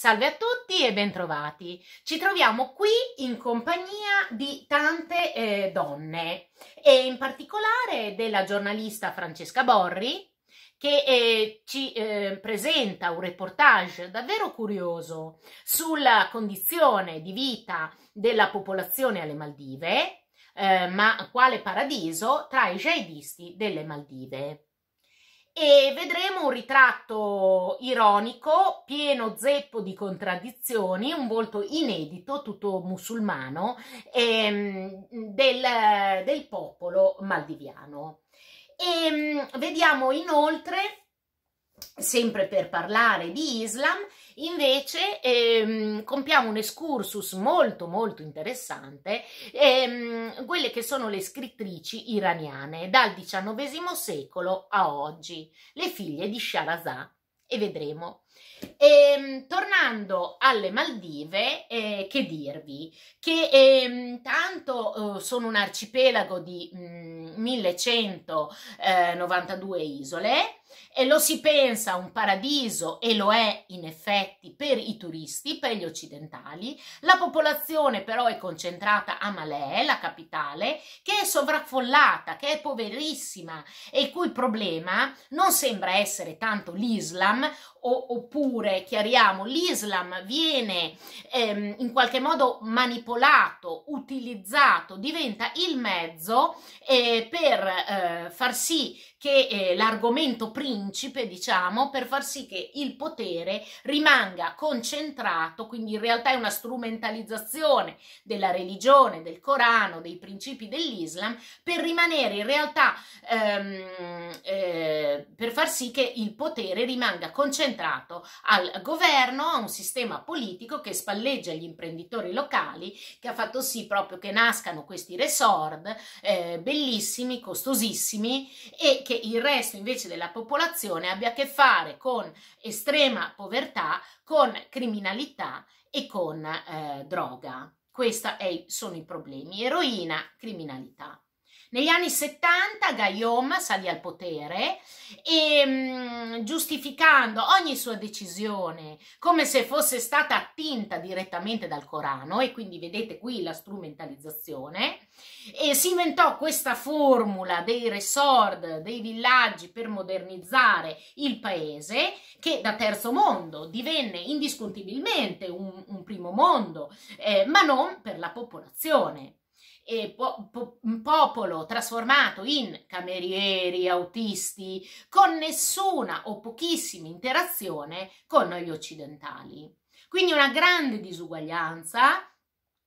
Salve a tutti e bentrovati. Ci troviamo qui in compagnia di tante eh, donne e in particolare della giornalista Francesca Borri che eh, ci eh, presenta un reportage davvero curioso sulla condizione di vita della popolazione alle Maldive, eh, ma quale paradiso tra i jihadisti delle Maldive e vedremo un ritratto ironico, pieno zeppo di contraddizioni, un volto inedito, tutto musulmano, ehm, del, del, popolo maldiviano. E, ehm, vediamo inoltre, sempre per parlare di Islam, Invece ehm, compiamo un excursus molto molto interessante, ehm, quelle che sono le scrittrici iraniane dal XIX secolo a oggi, le figlie di Shahrazad e vedremo. E, ehm, tornando alle Maldive, eh, che dirvi? Che eh, tanto eh, sono un arcipelago di mh, mm, 1192 isole, e lo si pensa un paradiso e lo è in effetti per i turisti, per gli occidentali. La popolazione però è concentrata a Malè, la capitale, che è sovraffollata, che è poverissima e il cui problema non sembra essere tanto l'Islam o, oppure, chiariamo, l'Islam viene ehm, in qualche modo manipolato, utilizzato, diventa il mezzo eh, per eh, far sì che è eh, l'argomento principe, diciamo, per far sì che il potere rimanga concentrato, quindi in realtà è una strumentalizzazione della religione, del Corano, dei principi dell'Islam, per rimanere in realtà, ehm, eh, per far sì che il potere rimanga concentrato al governo, a un sistema politico che spalleggia gli imprenditori locali, che ha fatto sì proprio che nascano questi resort eh, bellissimi, costosissimi e che il resto invece della popolazione abbia a che fare con estrema povertà, con criminalità e con eh, droga. Questi sono i problemi, eroina, criminalità. Negli anni 70 Gayom salì al potere e ehm, giustificando ogni sua decisione come se fosse stata attinta direttamente dal Corano e quindi vedete qui la strumentalizzazione e si inventò questa formula dei resort, dei villaggi per modernizzare il paese che da terzo mondo divenne indiscutibilmente un, un primo mondo, eh, ma non per la popolazione e po- po- popolo trasformato in camerieri, autisti, con nessuna o pochissima interazione con gli occidentali. Quindi una grande disuguaglianza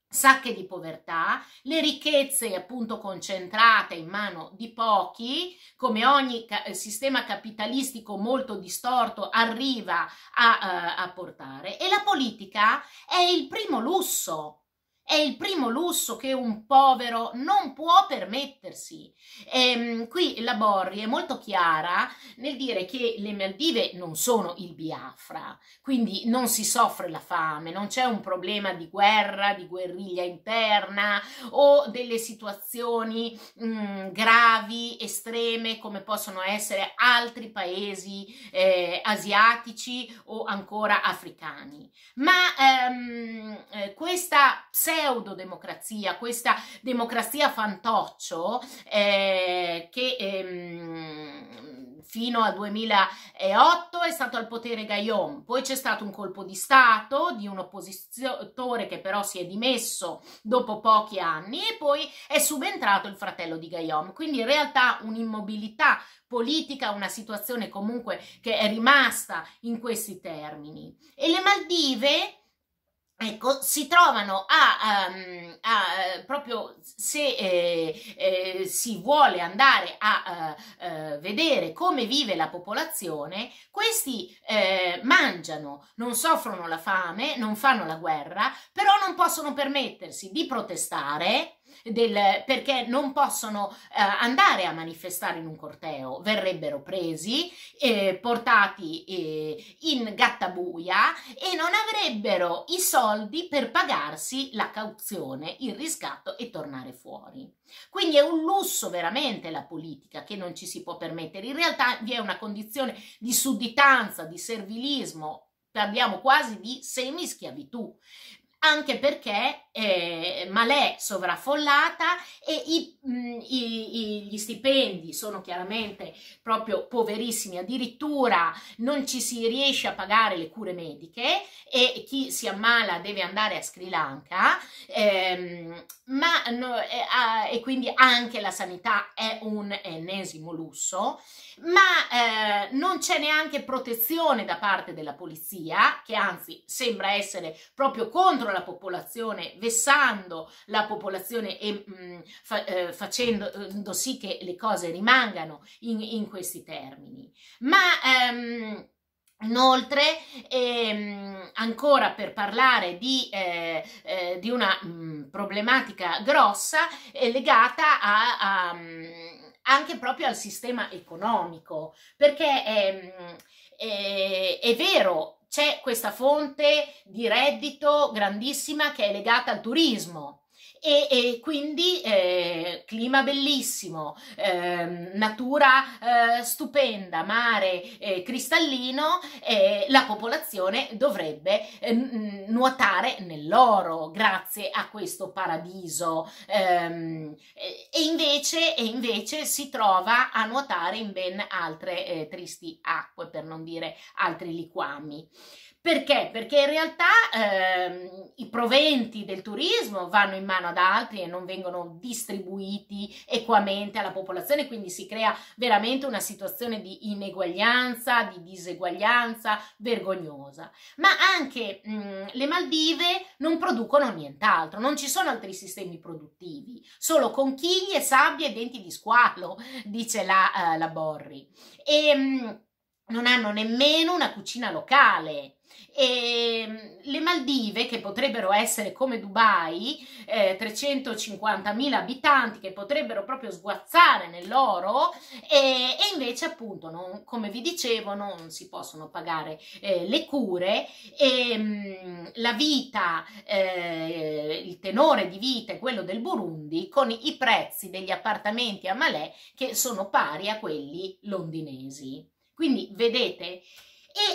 sacche di povertà, le ricchezze appunto concentrate in mano di pochi, come ogni ca- eh, sistema capitalistico molto distorto arriva a, uh, a portare, e la politica è il primo lusso è il primo lusso che un povero non può permettersi. E, ehm, qui la Borri è molto chiara nel dire che le Maldive non sono il Biafra, quindi non si soffre la fame, non c'è un problema di guerra, di guerriglia interna o delle situazioni mh, mm, gravi, estreme come possono essere altri paesi eh, asiatici o ancora africani. Ma ehm, eh, questa pseudodemocrazia, questa democrazia fantoccio eh, che ehm, fino al 2008 è stato al potere Gaillon, poi c'è stato un colpo di Stato di un oppositore che però si è dimesso dopo pochi anni e poi è subentrato il fratello di Gaillon, quindi in realtà un'immobilità politica, una situazione comunque che è rimasta in questi termini. E le Maldive Ecco, si trovano a, um, a eh, proprio se eh, eh, si vuole andare a, a, eh, eh, vedere come vive la popolazione, questi eh, mangiano, non soffrono la fame, non fanno la guerra, però non possono permettersi di protestare del, perché non possono eh, andare a manifestare in un corteo, verrebbero presi, eh, portati eh, in gattabuia e non avrebbero i soldi per pagarsi la cauzione, il riscatto e tornare fuori. Quindi è un lusso veramente la politica che non ci si può permettere. In realtà vi è una condizione di sudditanza, di servilismo parliamo quasi di semischiavitù, anche perché eh, Malè è sovraffollata e i, mh, mm, i, i, gli stipendi sono chiaramente proprio poverissimi, addirittura non ci si riesce a pagare le cure mediche e chi si ammala deve andare a Sri Lanka ehm, ma, no, eh, ah, e quindi anche la sanità è un ennesimo lusso, ma eh, non c'è neanche protezione da parte della polizia che anzi sembra essere proprio contro contro la popolazione, vessando la popolazione e mh, mm, fa, eh, facendo eh, sì che le cose rimangano in, in questi termini. Ma ehm, Inoltre, ehm, ancora per parlare di, eh, eh, di una mh, mm, problematica grossa eh, legata a, a, mm, anche proprio al sistema economico, perché ehm, è vero c'è questa fonte di reddito grandissima che è legata al turismo e, e, quindi eh, clima bellissimo, eh, natura eh, stupenda, mare eh, cristallino, la popolazione dovrebbe ehm, nuotare nell'oro grazie a questo paradiso ehm, e invece, e, invece, si trova a nuotare in ben altre eh, tristi acque, per non dire altri liquami. Perché? Perché in realtà ehm, i proventi del turismo vanno in mano ad altri e non vengono distribuiti equamente alla popolazione, quindi si crea veramente una situazione di ineguaglianza, di diseguaglianza vergognosa. Ma anche mh, mm, le Maldive non producono nient'altro, non ci sono altri sistemi produttivi, solo conchiglie, sabbia e denti di squalo, dice la, uh, la Borri. E, ehm, mh, non hanno nemmeno una cucina locale. E ehm, le Maldive, che potrebbero essere come Dubai, eh, 350.000 abitanti, che potrebbero proprio sguazzare nell'oro, e, eh, e invece, appunto, non, come vi dicevo, non si possono pagare eh, le cure, e, ehm, mh, la vita, eh, il tenore di vita è quello del Burundi, con i prezzi degli appartamenti a Malè che sono pari a quelli londinesi. Quindi vedete.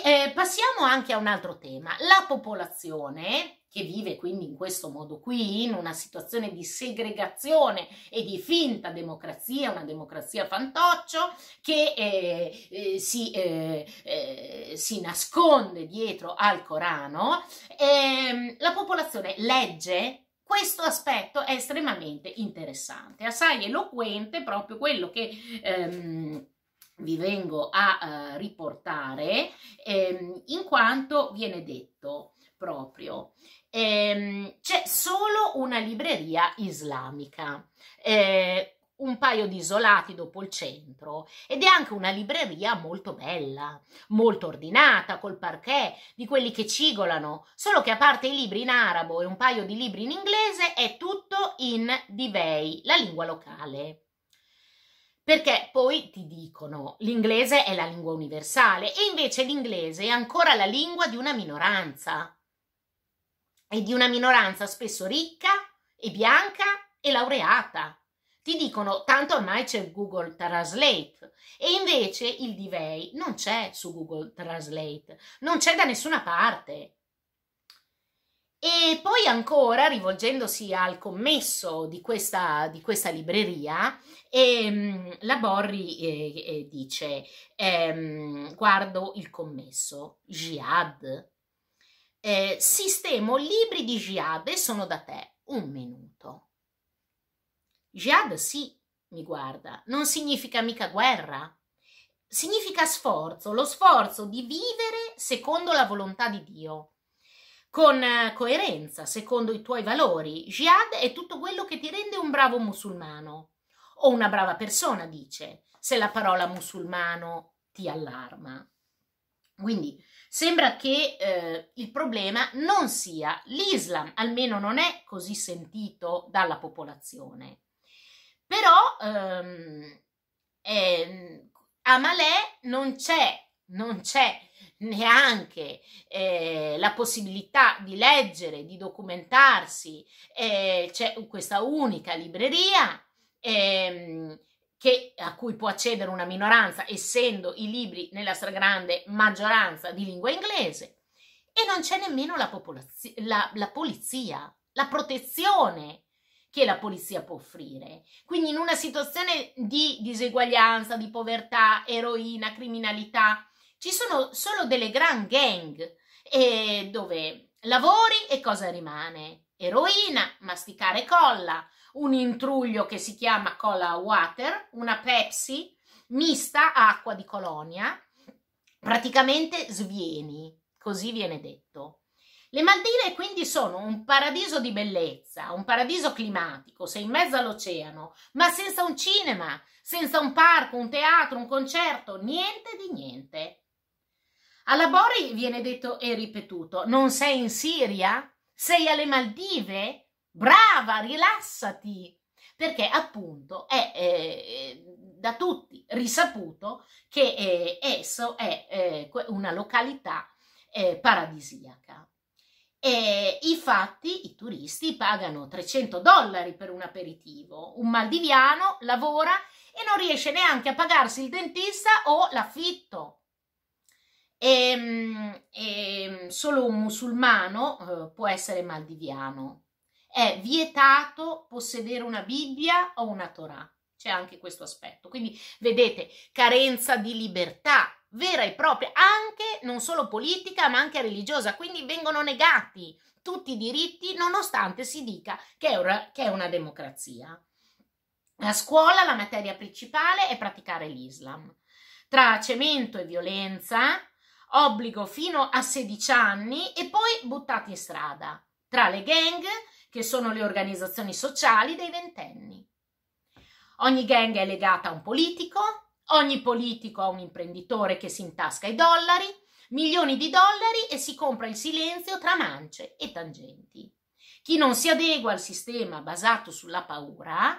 E eh, passiamo anche a un altro tema, la popolazione che vive quindi in questo modo qui, in una situazione di segregazione e di finta democrazia, una democrazia fantoccio, che eh, eh, si, eh, eh si, nasconde dietro al Corano, ehm, la popolazione legge questo aspetto è estremamente interessante, assai eloquente proprio quello che... Ehm, vi vengo a eh, riportare, ehm, in quanto viene detto proprio. Ehm, c'è solo una libreria islamica, eh, un paio di isolati dopo il centro ed è anche una libreria molto bella, molto ordinata, col parquet, di quelli che cigolano, solo che a parte i libri in arabo e un paio di libri in inglese è tutto in divei, la lingua locale perché poi ti dicono l'inglese è la lingua universale e invece l'inglese è ancora la lingua di una minoranza e di una minoranza spesso ricca e bianca e laureata. Ti dicono tanto ormai c'è Google Translate e invece il DVEI non c'è su Google Translate, non c'è da nessuna parte. E poi ancora, rivolgendosi al commesso di questa, di questa libreria, ehm, la Borri eh, eh, dice, ehm, guardo il commesso, Jihad, eh, sistemo libri di Jihad e sono da te un minuto. Jihad sì, mi guarda, non significa mica guerra, significa sforzo, lo sforzo di vivere secondo la volontà di Dio con eh, coerenza, secondo i tuoi valori. Jihad è tutto quello che ti rende un bravo musulmano o una brava persona, dice, se la parola musulmano ti allarma. Quindi sembra che eh, il problema non sia l'Islam, almeno non è così sentito dalla popolazione. Però ehm, eh, mm, a Malè non c'è, non c'è neanche eh, la possibilità di leggere, di documentarsi. Eh, c'è questa unica libreria ehm, che, a cui può accedere una minoranza, essendo i libri nella stragrande maggioranza di lingua inglese. E non c'è nemmeno la, popolaz- la, la polizia, la protezione che la polizia può offrire. Quindi in una situazione di diseguaglianza, di povertà, eroina, criminalità, ci sono solo delle grand gang eh, dove lavori e cosa rimane? Eroina, masticare colla, un intruglio che si chiama cola water, una Pepsi mista a acqua di colonia, praticamente svieni, così viene detto. Le Maldive quindi sono un paradiso di bellezza, un paradiso climatico, sei in mezzo all'oceano, ma senza un cinema, senza un parco, un teatro, un concerto, niente di niente. Alla Bori viene detto e ripetuto, non sei in Siria? Sei alle Maldive? Brava, rilassati! Perché appunto è eh, eh da tutti risaputo che eh, esso è eh, una località eh, paradisiaca. E infatti i turisti pagano 300 dollari per un aperitivo. Un maldiviano lavora e non riesce neanche a pagarsi il dentista o l'affitto e, ehm, e ehm, solo un musulmano eh, può essere maldiviano. È vietato possedere una Bibbia o una Torah. C'è anche questo aspetto. Quindi vedete, carenza di libertà vera e propria, anche non solo politica, ma anche religiosa. Quindi vengono negati tutti i diritti, nonostante si dica che è una, che è una democrazia. A scuola la materia principale è praticare l'Islam. Tra cemento e violenza, obbligo fino a 16 anni e poi buttati in strada tra le gang, che sono le organizzazioni sociali dei ventenni. Ogni gang è legata a un politico, ogni politico a un imprenditore che si intasca i dollari, milioni di dollari e si compra il silenzio tra mance e tangenti. Chi non si adegua al sistema basato sulla paura,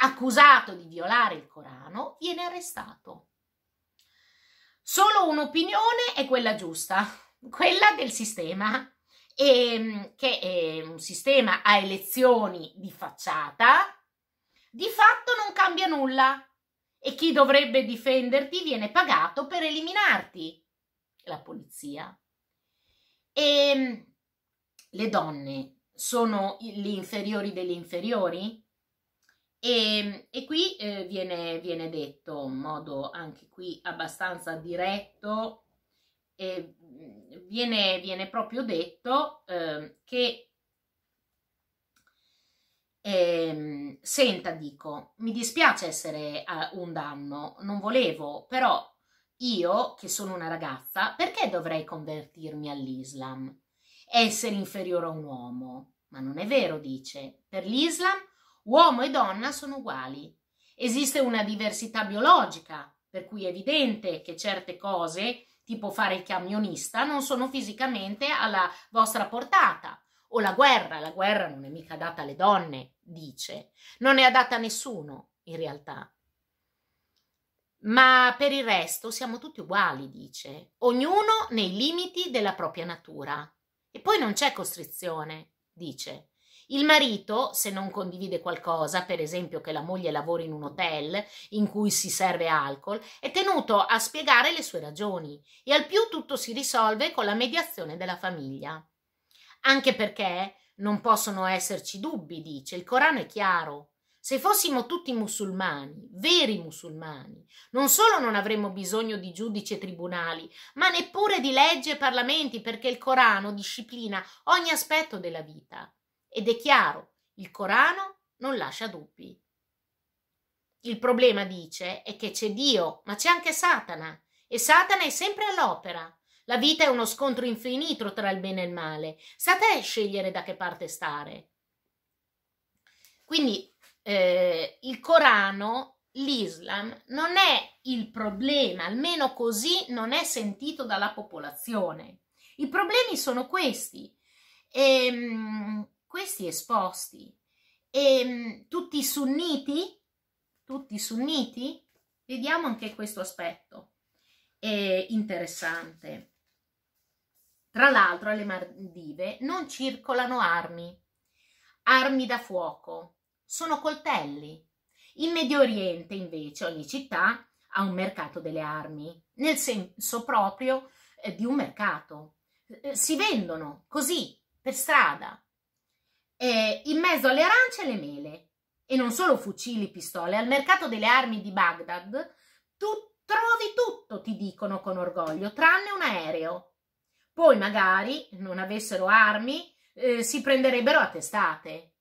accusato di violare il Corano, viene arrestato. Solo un'opinione è quella giusta, quella del sistema, e, ehm, che è ehm, un sistema a elezioni di facciata, di fatto non cambia nulla e chi dovrebbe difenderti viene pagato per eliminarti, la polizia. E ehm, le donne sono gli inferiori degli inferiori? E, ehm, e qui eh, viene, viene, detto in modo anche qui abbastanza diretto, eh, viene, viene, proprio detto eh, che ehm, senta, dico, mi dispiace essere un danno, non volevo, però io, che sono una ragazza, perché dovrei convertirmi all'Islam? Essere inferiore a un uomo? Ma non è vero, dice. Per l'Islam Uomo e donna sono uguali. Esiste una diversità biologica, per cui è evidente che certe cose, tipo fare il camionista, non sono fisicamente alla vostra portata. O la guerra, la guerra non è mica data alle donne, dice. Non è adatta a nessuno, in realtà. Ma per il resto siamo tutti uguali, dice, ognuno nei limiti della propria natura. E poi non c'è costrizione, dice. Il marito, se non condivide qualcosa, per esempio che la moglie lavora in un hotel in cui si serve alcol, è tenuto a spiegare le sue ragioni e al più tutto si risolve con la mediazione della famiglia. Anche perché non possono esserci dubbi, dice, il Corano è chiaro. Se fossimo tutti musulmani, veri musulmani, non solo non avremmo bisogno di giudici e tribunali, ma neppure di leggi e parlamenti, perché il Corano disciplina ogni aspetto della vita. Ed è chiaro, il Corano non lascia dubbi. Il problema, dice, è che c'è Dio, ma c'è anche Satana, e Satana è sempre all'opera. La vita è uno scontro infinito tra il bene e il male. Satana è scegliere da che parte stare. Quindi eh, il Corano, l'Islam, non è il problema, almeno così non è sentito dalla popolazione. I problemi sono questi. Ehm, questi esposti e mm, tutti i sunniti, tutti i sunniti, vediamo anche questo aspetto è interessante. Tra l'altro alle Maldive non circolano armi, armi da fuoco, sono coltelli. In Medio Oriente invece ogni città ha un mercato delle armi, nel senso proprio eh, di un mercato. Eh, si vendono così, per strada, eh, in mezzo alle arance e le mele. E non solo fucili, pistole, al mercato delle armi di Baghdad tu trovi tutto, ti dicono con orgoglio, tranne un aereo. Poi magari non avessero armi, eh, si prenderebbero a testate.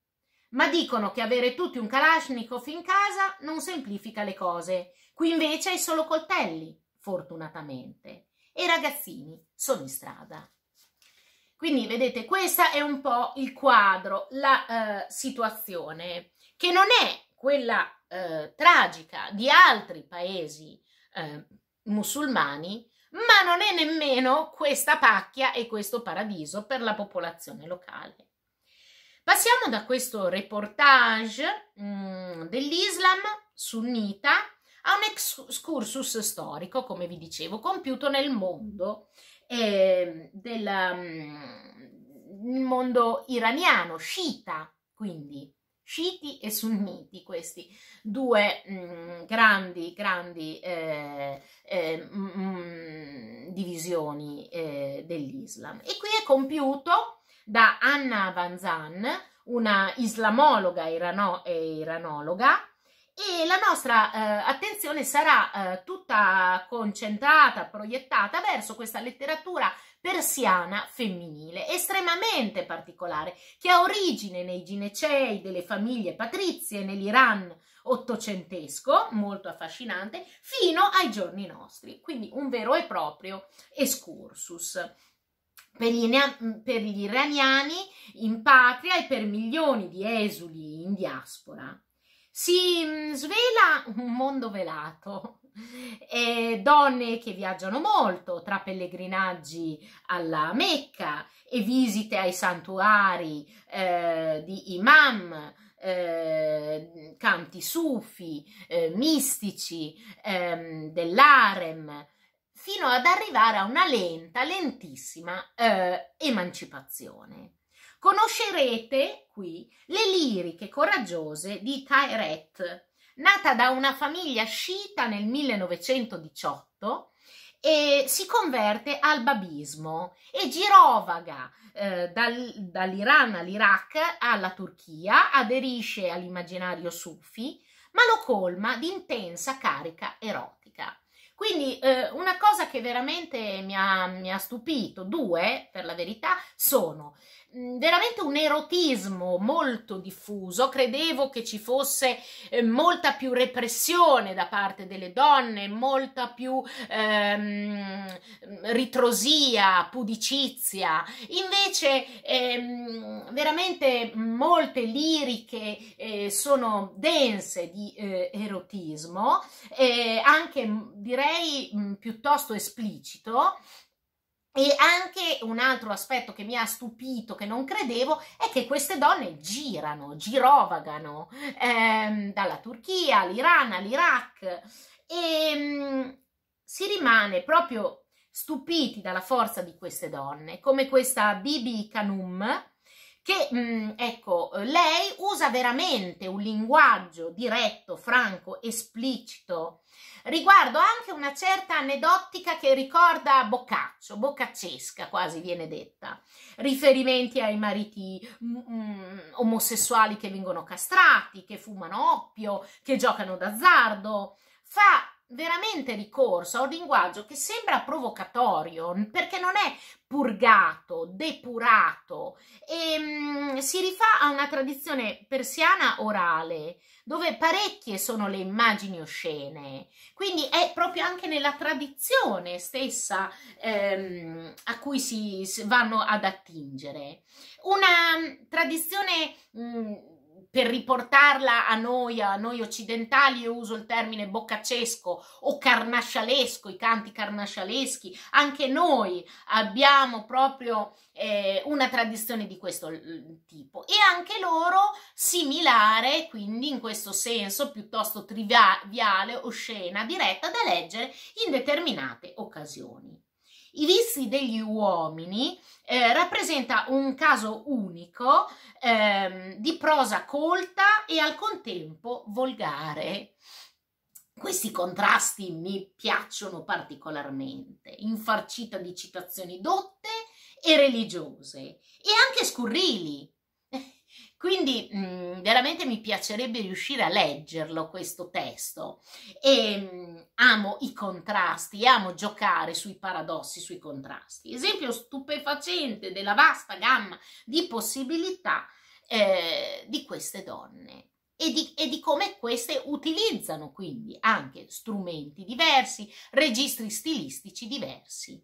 Ma dicono che avere tutti un Kalashnikov in casa non semplifica le cose. Qui invece hai solo coltelli, fortunatamente. E i ragazzini sono in strada. Quindi vedete, questo è un po' il quadro, la eh, situazione, che non è quella eh, tragica di altri paesi eh, musulmani, ma non è nemmeno questa pacchia e questo paradiso per la popolazione locale. Passiamo da questo reportage mm, dell'Islam sunnita a un excursus storico, come vi dicevo, compiuto nel mondo eh, del um, mm, mondo iraniano, sciita, quindi sciiti e sunniti, questi due mh, mm, grandi, grandi eh, eh, mh, mm, divisioni eh, dell'Islam. E qui è compiuto da Anna Van Zan, una islamologa irano- e iranologa, e la nostra eh, attenzione sarà eh, tutta concentrata, proiettata verso questa letteratura persiana femminile, estremamente particolare, che ha origine nei ginecei delle famiglie patrizie nell'Iran ottocentesco, molto affascinante, fino ai giorni nostri, quindi un vero e proprio escursus. Per gli, mm, per gli iraniani in patria e per milioni di esuli in diaspora si mm, svela un mondo velato. E donne che viaggiano molto tra pellegrinaggi alla Mecca e visite ai santuari eh, di imam, eh, canti sufi, eh, mistici, ehm, dell'arem, fino ad arrivare a una lenta, lentissima eh, emancipazione conoscerete qui le liriche coraggiose di Tairet, nata da una famiglia sciita nel 1918 e si converte al babismo e girovaga eh, dal, dall'Iran all'Iraq alla Turchia, aderisce all'immaginario sufi, ma lo colma di intensa carica erotica. Quindi eh, una cosa che veramente mi ha, mi ha, stupito, due per la verità, sono Mm, veramente un erotismo molto diffuso, credevo che ci fosse eh, molta più repressione da parte delle donne, molta più ehm, ritrosia, pudicizia, invece ehm, veramente molte liriche eh, sono dense di eh, erotismo, eh, anche direi mh, mm, piuttosto esplicito, e anche un altro aspetto che mi ha stupito, che non credevo, è che queste donne girano, girovagano ehm, dalla Turchia all'Iran, all'Iraq e ehm, mh, si rimane proprio stupiti dalla forza di queste donne, come questa Bibi Kanum, che mh, mm, ecco, lei usa veramente un linguaggio diretto, franco, esplicito riguardo anche una certa aneddotica che ricorda Boccaccio, boccaccesca quasi viene detta, riferimenti ai mariti mh, mm, mm, omosessuali che vengono castrati, che fumano oppio, che giocano d'azzardo, fa veramente ricorso a un linguaggio che sembra provocatorio perché non è purgato, depurato e um, si rifà a una tradizione persiana orale dove parecchie sono le immagini oscene, quindi è proprio anche nella tradizione stessa um, a cui si, si, vanno ad attingere. Una tradizione um, per riportarla a noi, a noi occidentali, io uso il termine boccaccesco o carnascialesco, i canti carnascialeschi, anche noi abbiamo proprio eh, una tradizione di questo tipo e anche loro similare, quindi in questo senso piuttosto triviale o scena diretta da leggere in determinate occasioni. I vizi degli uomini eh, rappresenta un caso unico ehm, di prosa colta e al contempo volgare. Questi contrasti mi piacciono particolarmente, infarcita di citazioni dotte e religiose e anche scurrili, quindi mh, mm, veramente mi piacerebbe riuscire a leggerlo questo testo e ehm, mh, amo i contrasti, amo giocare sui paradossi, sui contrasti. Esempio stupefacente della vasta gamma di possibilità eh, di queste donne e di, e di, come queste utilizzano quindi anche strumenti diversi, registri stilistici diversi.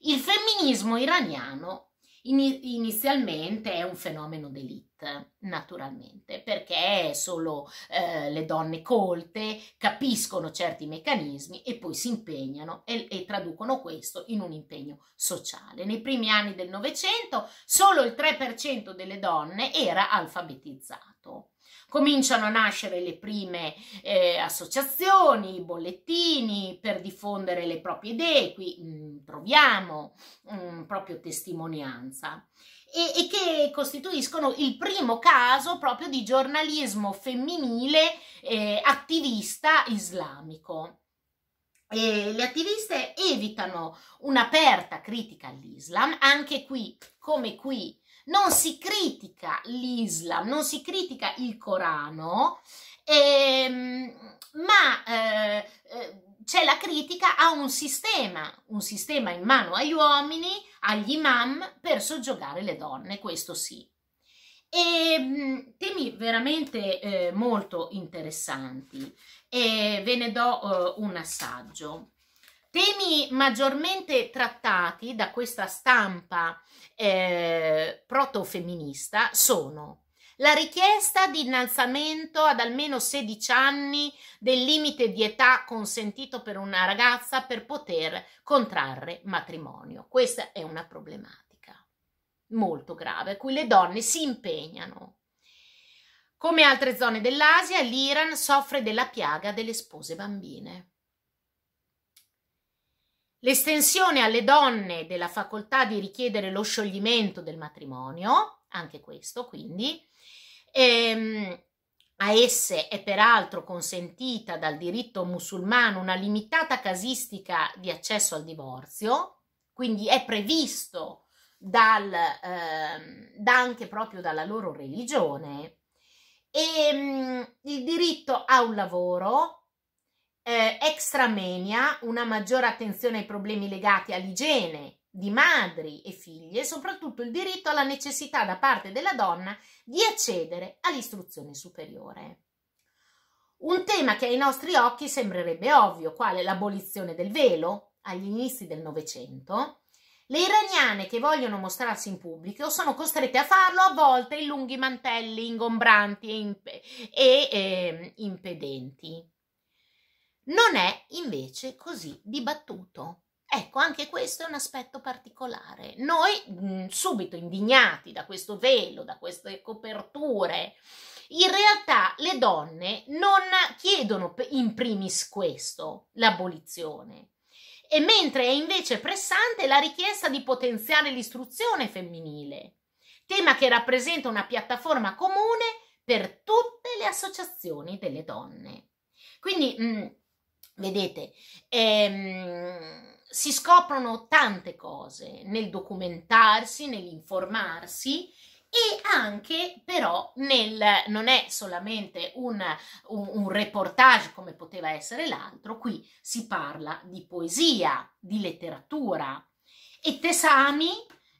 Il femminismo iraniano inizialmente è un fenomeno d'elite, naturalmente, perché solo eh, le donne colte capiscono certi meccanismi e poi si impegnano e, e traducono questo in un impegno sociale. Nei primi anni del Novecento solo il 3% delle donne era alfabetizzato cominciano a nascere le prime eh, associazioni, bollettini per diffondere le proprie idee, qui mh, mm, troviamo mh, mm, proprio testimonianza e, che costituiscono il primo caso proprio di giornalismo femminile eh, attivista islamico. E le attiviste evitano un'aperta critica all'Islam, anche qui, come qui, non si critica l'Islam, non si critica il Corano, ehm, ma eh, eh, c'è la critica a un sistema, un sistema in mano agli uomini, agli imam, per soggiogare le donne, questo sì. E ehm, temi veramente eh, molto interessanti e ve ne do eh, un assaggio. Temi maggiormente trattati da questa stampa eh, protofemminista sono la richiesta di innalzamento ad almeno 16 anni del limite di età consentito per una ragazza per poter contrarre matrimonio. Questa è una problematica molto grave a cui le donne si impegnano. Come altre zone dell'Asia, l'Iran soffre della piaga delle spose bambine. L'estensione alle donne della facoltà di richiedere lo scioglimento del matrimonio, anche questo quindi, ehm, a esse è peraltro consentita dal diritto musulmano una limitata casistica di accesso al divorzio, quindi è previsto dal, eh, da anche proprio dalla loro religione, e ehm, mh, il diritto a un lavoro eh, extramenia, una maggiore attenzione ai problemi legati all'igiene di madri e figlie e soprattutto il diritto alla necessità da parte della donna di accedere all'istruzione superiore. Un tema che ai nostri occhi sembrerebbe ovvio, quale l'abolizione del velo agli inizi del Novecento, le iraniane che vogliono mostrarsi in pubblico sono costrette a farlo a volte in lunghi mantelli ingombranti e, imp- e eh, impedenti. Non è invece così dibattuto. Ecco, anche questo è un aspetto particolare. Noi, mh, mhmm, subito indignati da questo velo, da queste coperture, in realtà le donne non chiedono in primis questo, l'abolizione. E mentre è invece pressante la richiesta di potenziare l'istruzione femminile, tema che rappresenta una piattaforma comune per tutte le associazioni delle donne. Quindi mh, mhmm, Vedete, ehm, si scoprono tante cose nel documentarsi, nell'informarsi e anche però nel, non è solamente un, un, un, reportage come poteva essere l'altro, qui si parla di poesia, di letteratura. E Tesami,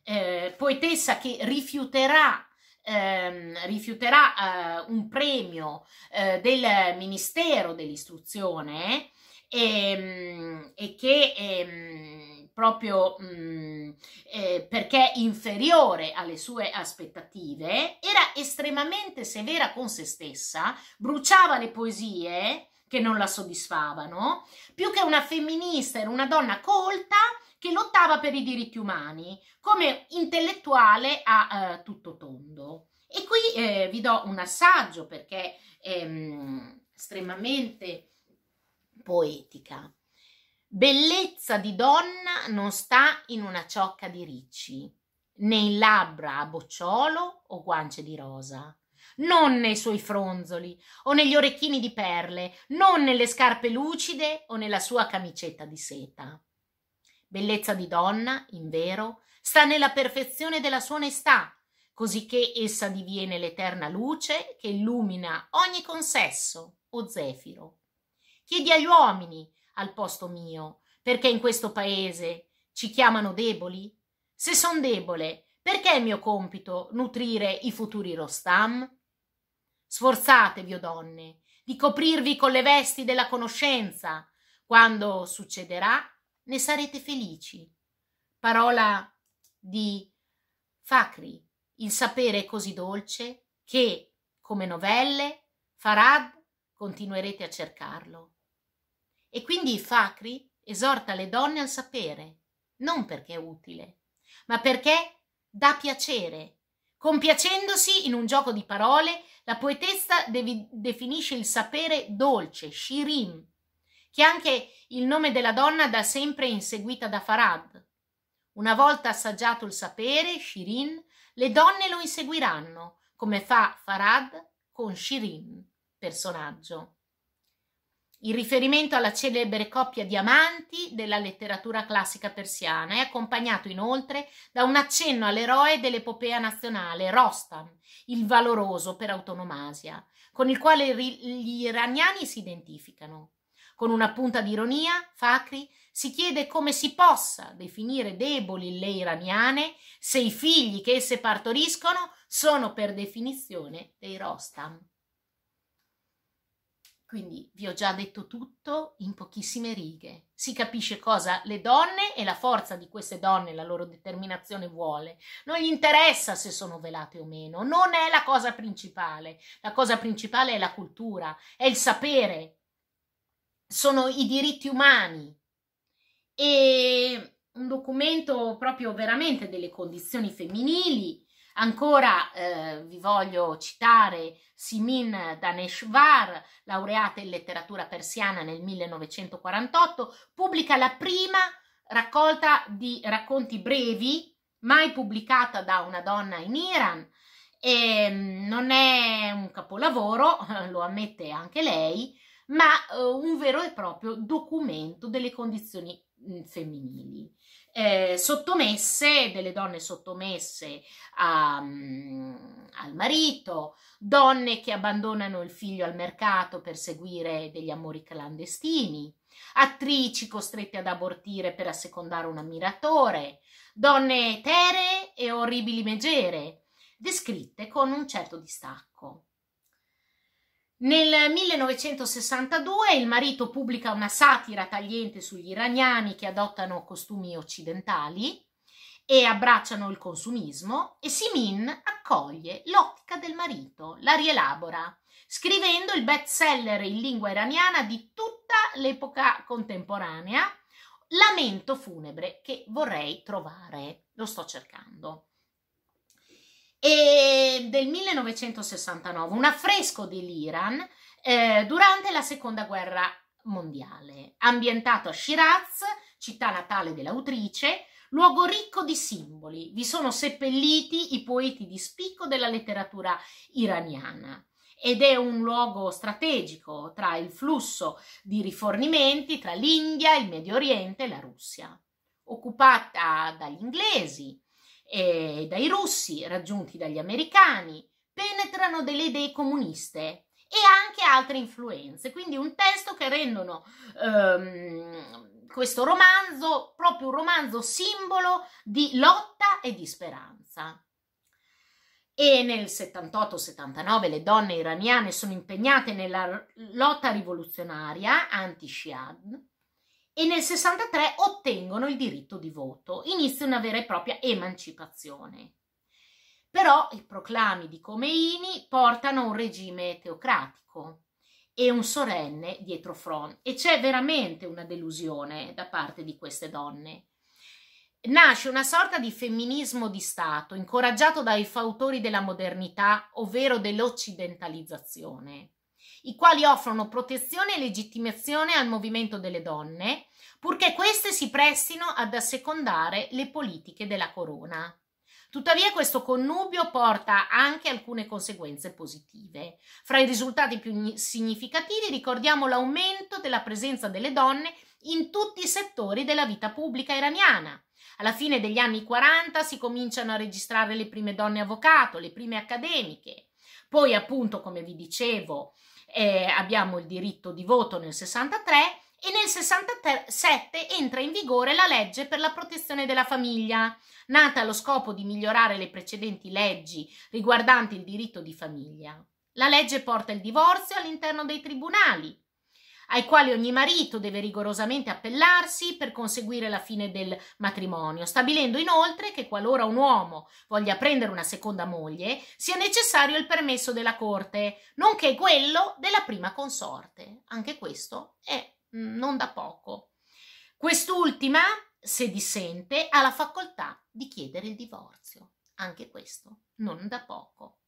eh, poetessa che rifiuterà Ehm, rifiuterà eh, un premio eh, del Ministero dell'Istruzione e, ehm, e che e, ehm, proprio mh, mm, eh, perché inferiore alle sue aspettative era estremamente severa con se stessa, bruciava le poesie che non la soddisfavano, più che una femminista era una donna colta che lottava per i diritti umani come intellettuale a uh, tutto tondo. E qui eh, vi do un assaggio perché è ehm, estremamente poetica. Bellezza di donna non sta in una ciocca di ricci, né in labbra a bocciolo o guance di rosa, non nei suoi fronzoli o negli orecchini di perle, non nelle scarpe lucide o nella sua camicetta di seta. Bellezza di donna, in vero, sta nella perfezione della sua onestà, cosicché essa diviene l'eterna luce che illumina ogni consesso o zefiro. Chiedi agli uomini al posto mio, perché in questo paese ci chiamano deboli? Se son debole, perché è mio compito nutrire i futuri Rostam? Sforzatevi, o donne, di coprirvi con le vesti della conoscenza. Quando succederà, ne sarete felici. Parola di Fakri, il sapere è così dolce che, come novelle, Farad, continuerete a cercarlo. E quindi Fakri esorta le donne al sapere, non perché è utile, ma perché dà piacere. Compiacendosi in un gioco di parole, la poetessa devi- definisce il sapere dolce, shirim, che anche il nome della donna da sempre inseguita da Farad. Una volta assaggiato il sapere, Shirin, le donne lo inseguiranno, come fa Farad con Shirin, personaggio in riferimento alla celebre coppia di amanti della letteratura classica persiana, è accompagnato inoltre da un accenno all'eroe dell'epopea nazionale, Rostam, il valoroso per autonomasia, con il quale gli iraniani si identificano. Con una punta di ironia, Fakri si chiede come si possa definire deboli le iraniane se i figli che esse partoriscono sono per definizione dei Rostam. Quindi vi ho già detto tutto in pochissime righe. Si capisce cosa le donne e la forza di queste donne, la loro determinazione vuole. Non gli interessa se sono velate o meno, non è la cosa principale. La cosa principale è la cultura, è il sapere, sono i diritti umani. E un documento proprio veramente delle condizioni femminili Ancora eh, vi voglio citare Simin Daneshvar, laureata in letteratura persiana nel 1948, pubblica la prima raccolta di racconti brevi mai pubblicata da una donna in Iran. E ehm, non è un capolavoro, lo ammette anche lei, ma eh, un vero e proprio documento delle condizioni mm, femminili eh, sottomesse, delle donne sottomesse a, um, al marito, donne che abbandonano il figlio al mercato per seguire degli amori clandestini, attrici costrette ad abortire per assecondare un ammiratore, donne tere e orribili megere, descritte con un certo distacco. Nel 1962 il marito pubblica una satira tagliente sugli iraniani che adottano costumi occidentali e abbracciano il consumismo e Simin accoglie l'ottica del marito, la rielabora, scrivendo il bestseller in lingua iraniana di tutta l'epoca contemporanea, Lamento funebre che vorrei trovare, lo sto cercando e ehm, del 1969, un affresco dell'Iran eh, durante la seconda guerra mondiale, ambientato a Shiraz, città natale dell'autrice, luogo ricco di simboli. Vi sono seppelliti i poeti di spicco della letteratura iraniana ed è un luogo strategico tra il flusso di rifornimenti tra l'India, il Medio Oriente e la Russia. Occupata dagli inglesi eh, dai russi, raggiunti dagli americani, penetrano delle idee comuniste e anche altre influenze. Quindi un testo che rendono ehm, questo romanzo proprio un romanzo simbolo di lotta e di speranza. E nel 78-79 le donne iraniane sono impegnate nella lotta rivoluzionaria anti-Shiad e nel 63 ottengono il diritto di voto. Inizia una vera e propria emancipazione. Però i proclami di Comeini portano un regime teocratico e un solenne dietro front e c'è veramente una delusione da parte di queste donne. Nasce una sorta di femminismo di Stato incoraggiato dai fautori della modernità, ovvero dell'occidentalizzazione i quali offrono protezione e legittimazione al movimento delle donne, purché queste si prestino ad assecondare le politiche della corona. Tuttavia questo connubio porta anche alcune conseguenze positive. Fra i risultati più significativi ricordiamo l'aumento della presenza delle donne in tutti i settori della vita pubblica iraniana. Alla fine degli anni 40 si cominciano a registrare le prime donne avvocato, le prime accademiche. Poi appunto, come vi dicevo, eh, abbiamo il diritto di voto nel 63 e nel 67 entra in vigore la legge per la protezione della famiglia, nata allo scopo di migliorare le precedenti leggi riguardanti il diritto di famiglia. La legge porta il divorzio all'interno dei tribunali, ai quali ogni marito deve rigorosamente appellarsi per conseguire la fine del matrimonio, stabilendo inoltre che qualora un uomo voglia prendere una seconda moglie sia necessario il permesso della corte, nonché quello della prima consorte. Anche questo è mm, non da poco. Quest'ultima, se dissente, ha la facoltà di chiedere il divorzio. Anche questo non da poco.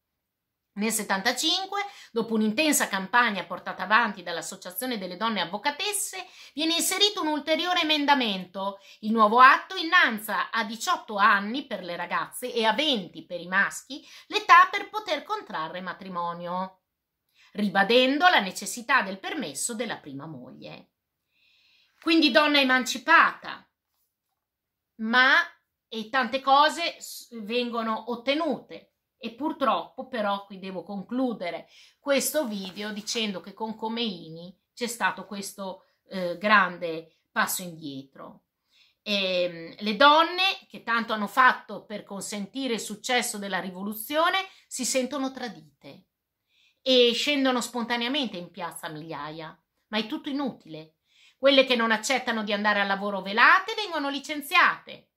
Nel 75, dopo un'intensa campagna portata avanti dall'Associazione delle Donne Avvocatesse, viene inserito un ulteriore emendamento. Il nuovo atto innalza a 18 anni per le ragazze e a 20 per i maschi l'età per poter contrarre matrimonio, ribadendo la necessità del permesso della prima moglie. Quindi donna emancipata, ma e tante cose vengono ottenute e purtroppo però qui devo concludere questo video dicendo che con Comeini c'è stato questo eh, grande passo indietro. E, ehm, le donne che tanto hanno fatto per consentire il successo della rivoluzione si sentono tradite e scendono spontaneamente in piazza migliaia, ma è tutto inutile. Quelle che non accettano di andare al lavoro velate vengono licenziate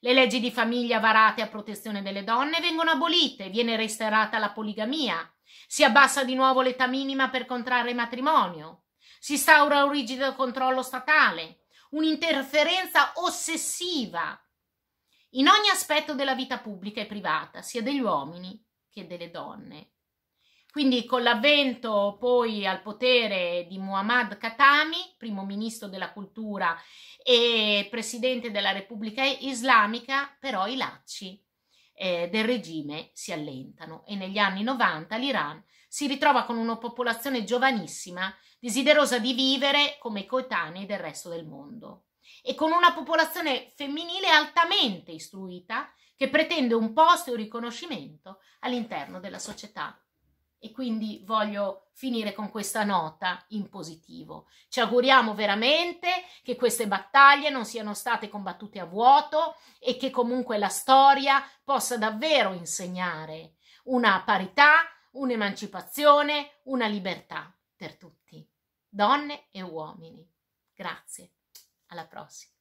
le leggi di famiglia varate a protezione delle donne vengono abolite, viene restaurata la poligamia, si abbassa di nuovo l'età minima per contrarre matrimonio, si instaura un rigido controllo statale, un'interferenza ossessiva in ogni aspetto della vita pubblica e privata, sia degli uomini che delle donne. Quindi con l'avvento poi al potere di Muhammad Khatami, primo ministro della cultura e presidente della Repubblica Islamica, però i lacci eh, del regime si allentano e negli anni 90 l'Iran si ritrova con una popolazione giovanissima, desiderosa di vivere come coetanei del resto del mondo e con una popolazione femminile altamente istruita che pretende un posto e un riconoscimento all'interno della società e quindi voglio finire con questa nota in positivo. Ci auguriamo veramente che queste battaglie non siano state combattute a vuoto e che comunque la storia possa davvero insegnare una parità, un'emancipazione, una libertà per tutti, donne e uomini. Grazie, alla prossima.